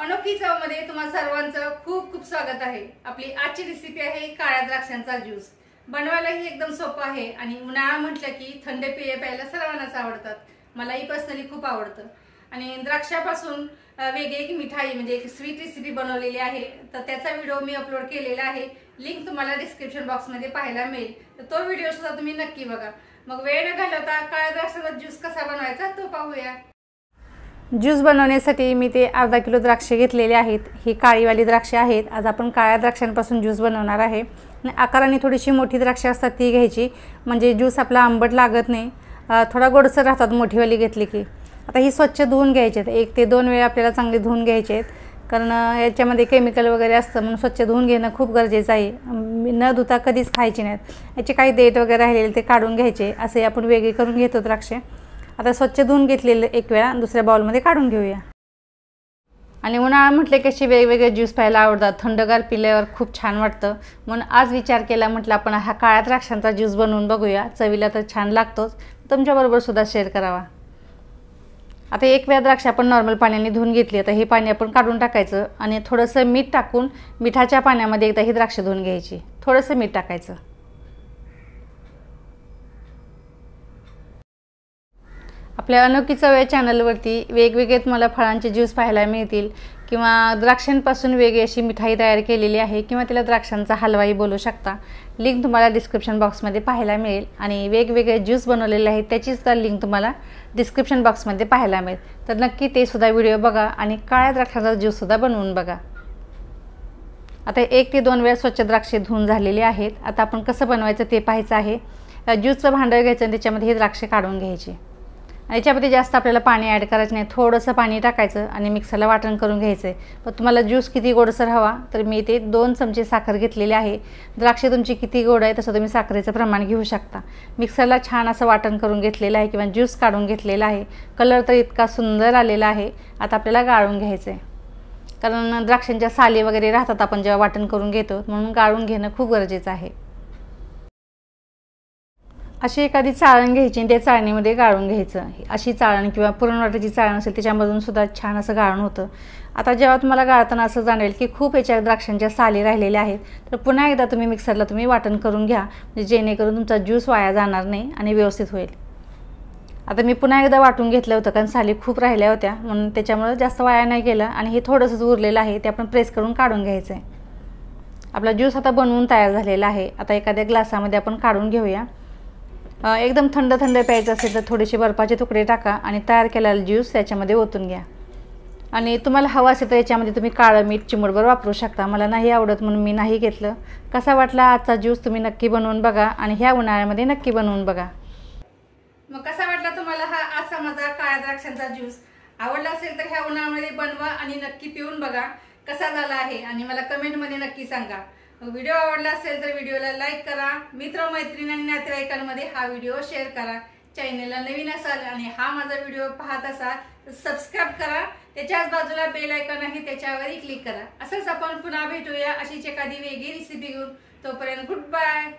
अनोखी चवमध्ये तुम्हाला सर्वांचं खूप खूप स्वागत आहे आपली आजची रेसिपी आहे काळ्या द्राक्षांचा ज्यूस बनवायलाही एकदम सोपं आहे आणि उन्हाळा म्हटलं की थंड पेय प्यायला सर्वांनाच आवडतात मलाही पर्सनली खूप आवडतं आणि द्राक्षापासून वेगळी एक मिठाई म्हणजे एक स्वीट रेसिपी बनवलेली आहे तर त्याचा व्हिडिओ मी अपलोड केलेला आहे लिंक तुम्हाला डिस्क्रिप्शन बॉक्समध्ये पाहायला मिळेल तर तो व्हिडिओ सुद्धा तुम्ही नक्की बघा मग वेळ न घालवता काळ्या द्राक्षाचा ज्यूस कसा बनवायचा तो पाहूया ज्यूस बनवण्यासाठी मी ते अर्धा किलो द्राक्षे घेतलेले आहेत ही काळीवाली द्राक्षे आहेत आज आपण काळ्या द्राक्षांपासून ज्यूस बनवणार आहे आकाराने थोडीशी मोठी द्राक्षे असतात ती घ्यायची म्हणजे ज्यूस आपला आंबट लागत नाही थोडा गोडसर राहतात मोठीवाली घेतली की आता ही स्वच्छ धुवून घ्यायची आहेत एक ते दोन वेळा आपल्याला चांगली धुवून घ्यायचे आहेत कारण याच्यामध्ये केमिकल वगैरे असतं म्हणून स्वच्छ धुवून घेणं खूप गरजेचं आहे न धुता कधीच खायची नाहीत याचे काही देठ वगैरे राहिलेले ते काढून घ्यायचे असे आपण वेगळे करून घेतो द्राक्षे आता स्वच्छ धुवून घेतलेलं एक वेळा दुसऱ्या बाउलमध्ये काढून घेऊया आणि उन्हाळा म्हटले की असे वेगवेगळे ज्यूस प्यायला आवडतात थंडगार पिल्यावर खूप छान वाटतं म्हणून आज विचार केला म्हटलं आपण हा काळ्या द्राक्षांचा ज्यूस बनवून बघूया चवीला तर छान लागतोच तुमच्याबरोबर सुद्धा शेअर करावा आता एक वेळा द्राक्ष आपण नॉर्मल पाण्याने धुवून घेतली आता हे पाणी आपण काढून टाकायचं आणि थोडंसं मीठ टाकून मिठाच्या पाण्यामध्ये एकदा ही द्राक्ष धुवून घ्यायची थोडंसं मीठ टाकायचं आपल्या अनोखी चव चॅनलवरती वेगवेगळे तुम्हाला फळांचे ज्यूस पाहायला मिळतील किंवा द्राक्षांपासून वेगळी अशी मिठाई तयार केलेली आहे किंवा तिला द्राक्षांचा हलवाही बोलू शकता लिंक तुम्हाला डिस्क्रिप्शन बॉक्समध्ये पाहायला मिळेल आणि वेगवेगळे ज्यूस बनवलेले आहेत त्याचीसुद्धा लिंक तुम्हाला डिस्क्रिप्शन बॉक्समध्ये पाहायला मिळेल तर नक्की तेसुद्धा व्हिडिओ बघा आणि काळ्या द्राक्षांचा ज्यूससुद्धा बनवून बघा आता एक ते दोन वेळा स्वच्छ द्राक्षे धुवून झालेली आहेत आता आपण कसं बनवायचं ते पाहायचं आहे ज्यूसचं भांडं घ्यायचं आणि त्याच्यामध्ये हे द्राक्षे काढून घ्यायची याच्यामध्ये जास्त आपल्याला पाणी ॲड करायचं नाही थोडंसं पाणी टाकायचं आणि मिक्सरला वाटण करून घ्यायचं आहे पण तुम्हाला ज्यूस किती गोडसर हवा तर मी इथे दोन चमचे साखर घेतलेली आहे द्राक्षे तुमची किती गोड आहे तसं तुम्ही साखरेचं प्रमाण घेऊ शकता मिक्सरला छान असं वाटण करून घेतलेलं आहे किंवा ज्यूस काढून घेतलेला आहे कलर तर इतका सुंदर आलेला आहे आता आपल्याला गाळून घ्यायचं आहे कारण द्राक्षांच्या साली वगैरे राहतात आपण जेव्हा वाटण करून घेतो म्हणून गाळून घेणं खूप गरजेचं आहे अशी एखादी चाळण घ्यायची आणि त्या चाळणीमध्ये गाळून घ्यायचं अशी चाळण किंवा पुरण चाळण असेल त्याच्यामधून सुद्धा छान असं गाळण होतं आता जेव्हा तुम्हाला गाळताना असं जाणवेल की खूप याच्या द्राक्षांच्या साली राहिलेल्या आहेत तर पुन्हा एकदा तुम्ही मिक्सरला तुम्ही वाटण करून घ्या म्हणजे जेणेकरून तुमचा ज्यूस वाया जाणार नाही आणि व्यवस्थित होईल आता मी पुन्हा एकदा वाटून घेतलं होतं कारण साली खूप राहिल्या होत्या म्हणून त्याच्यामुळं जास्त वाया नाही गेलं आणि हे थोडंसंच उरलेलं आहे ते आपण प्रेस करून काढून घ्यायचं आहे आपला ज्यूस आता बनवून तयार झालेला आहे आता एखाद्या ग्लासामध्ये आपण काढून घेऊया एकदम थंड थंड प्यायचं असेल तर थोडेसे बर्फाचे तुकडे टाका आणि तयार केलेला ज्यूस त्याच्यामध्ये ओतून घ्या आणि तुम्हाला हवं असेल तर याच्यामध्ये तुम्ही काळं मीठ चिमडभर वापरू शकता मला नाही आवडत म्हणून मी नाही घेतलं कसा वाटला आजचा ज्यूस तुम्ही नक्की बनवून बघा आणि ह्या उन्हाळ्यामध्ये नक्की बनवून बघा मग कसा वाटला तुम्हाला हा आजचा माझा काळ्या द्राक्षांचा ज्यूस आवडला असेल तर ह्या उन्हाळ्यामध्ये बनवा आणि नक्की पिऊन बघा कसा झाला आहे आणि मला कमेंटमध्ये नक्की सांगा व्हिडिओ आवडला असेल तर व्हिडिओला लाईक करा मित्र मैत्रिणी आणि नातेवाईकांमध्ये हा व्हिडिओ शेअर करा चॅनेलला नवीन असाल आणि हा माझा व्हिडिओ पाहत असाल तर सबस्क्राईब करा त्याच्याच बाजूला बेल आयकॉन आहे त्याच्यावरही क्लिक करा असंच आपण पुन्हा भेटूया अशीच एखादी वेगळी रेसिपी घेऊन तोपर्यंत गुड बाय